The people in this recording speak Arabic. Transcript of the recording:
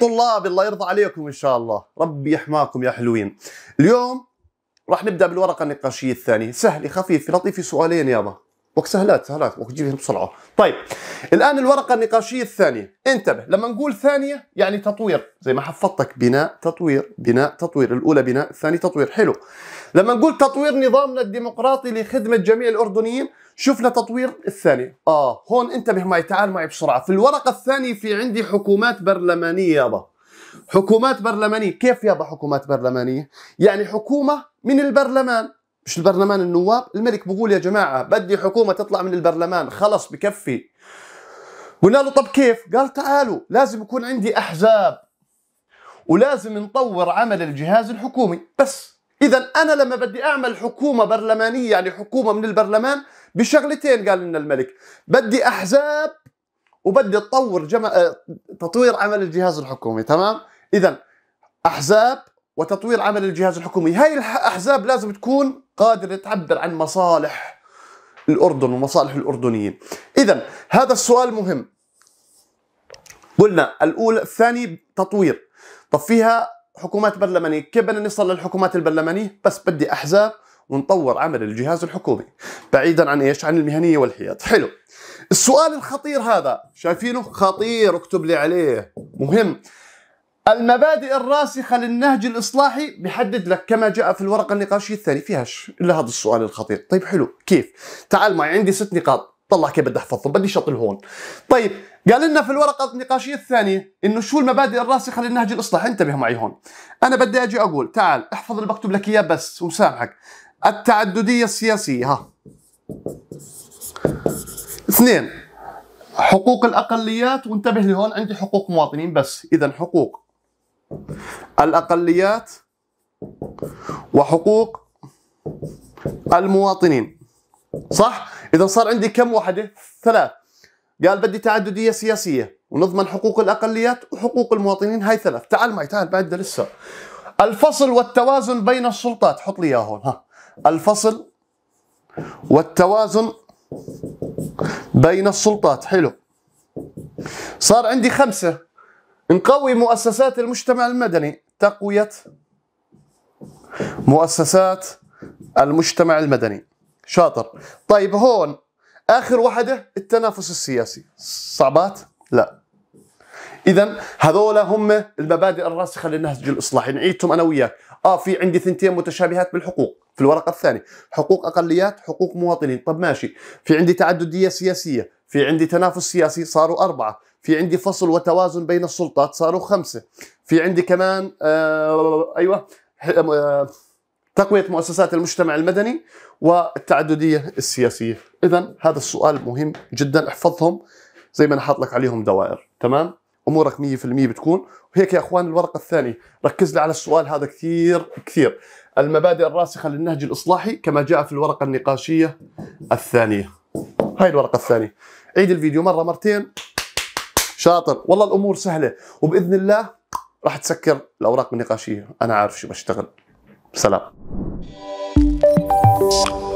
طلاب الله يرضى عليكم ان شاء الله ربي يحماكم يا حلوين اليوم راح نبدا بالورقه النقاشيه الثانيه سهله خفيفه لطيفه سؤالين يابا وكسهلات سهلات وكتجيبهم بسرعه طيب الان الورقه النقاشيه الثانيه انتبه لما نقول ثانيه يعني تطوير زي ما حفظتك بناء تطوير بناء تطوير الاولى بناء الثاني تطوير حلو لما نقول تطوير نظامنا الديمقراطي لخدمه جميع الاردنيين شفنا تطوير الثاني اه هون انتبه معي تعال معي بسرعه في الورقه الثانيه في عندي حكومات برلمانيه يابا حكومات برلمانيه كيف يابا حكومات برلمانيه يعني حكومه من البرلمان مش البرلمان النواب الملك بقول يا جماعه بدي حكومه تطلع من البرلمان خلص بكفي قلنا له طب كيف قال تعالوا لازم يكون عندي احزاب ولازم نطور عمل الجهاز الحكومي بس اذا انا لما بدي اعمل حكومه برلمانيه يعني حكومه من البرلمان بشغلتين قال لنا الملك بدي احزاب وبدي تطور جم... آه، تطوير عمل الجهاز الحكومي تمام اذا احزاب وتطوير عمل الجهاز الحكومي هاي الاحزاب لازم تكون قادرة تعبر عن مصالح الأردن ومصالح الأردنيين إذا هذا السؤال مهم قلنا الأولى الثاني تطوير طب فيها حكومات برلمانية كيف بدنا نصل للحكومات البرلمانية بس بدي أحزاب ونطور عمل الجهاز الحكومي بعيدا عن ايش عن المهنيه والحياد حلو السؤال الخطير هذا شايفينه خطير اكتب لي عليه مهم المبادئ الراسخة للنهج الإصلاحي بيحدد لك كما جاء في الورقة النقاشية الثانية فيهاش إلا هذا السؤال الخطير طيب حلو كيف تعال معي عندي ست نقاط طلع كيف بدي احفظهم بدي شطل هون طيب قال لنا في الورقه النقاشيه الثانيه انه شو المبادئ الراسخه للنهج الاصلاحي انتبه معي هون انا بدي اجي اقول تعال احفظ اللي بكتب لك اياه بس وسامحك التعدديه السياسيه ها اثنين حقوق الاقليات وانتبه لي هون عندي حقوق مواطنين بس اذا حقوق الأقليات وحقوق المواطنين صح؟ إذا صار عندي كم وحدة؟ ثلاث قال بدي تعددية سياسية ونضمن حقوق الأقليات وحقوق المواطنين هاي ثلاث تعال معي تعال بعد لسه الفصل والتوازن بين السلطات حط لي اياه هون ها الفصل والتوازن بين السلطات حلو صار عندي خمسة نقوي مؤسسات المجتمع المدني تقوية مؤسسات المجتمع المدني شاطر طيب هون آخر واحدة التنافس السياسي صعبات؟ لا اذا هذول هم المبادئ الراسخه للنهج الاصلاحي نعيدهم انا وياك اه في عندي ثنتين متشابهات بالحقوق في الورقه الثانيه حقوق اقليات حقوق مواطنين طب ماشي في عندي تعدديه سياسيه في عندي تنافس سياسي صاروا أربعة في عندي فصل وتوازن بين السلطات صاروا خمسة في عندي كمان آه أيوة آه تقوية مؤسسات المجتمع المدني والتعددية السياسية إذا هذا السؤال مهم جدا احفظهم زي ما أنا لك عليهم دوائر تمام امورك 100% بتكون وهيك يا اخوان الورقه الثانيه ركز لي على السؤال هذا كثير كثير المبادئ الراسخه للنهج الاصلاحي كما جاء في الورقه النقاشيه الثانيه هاي الورقه الثانيه عيد الفيديو مره مرتين شاطر والله الامور سهله وباذن الله راح تسكر الاوراق النقاشيه انا عارف شو بشتغل سلام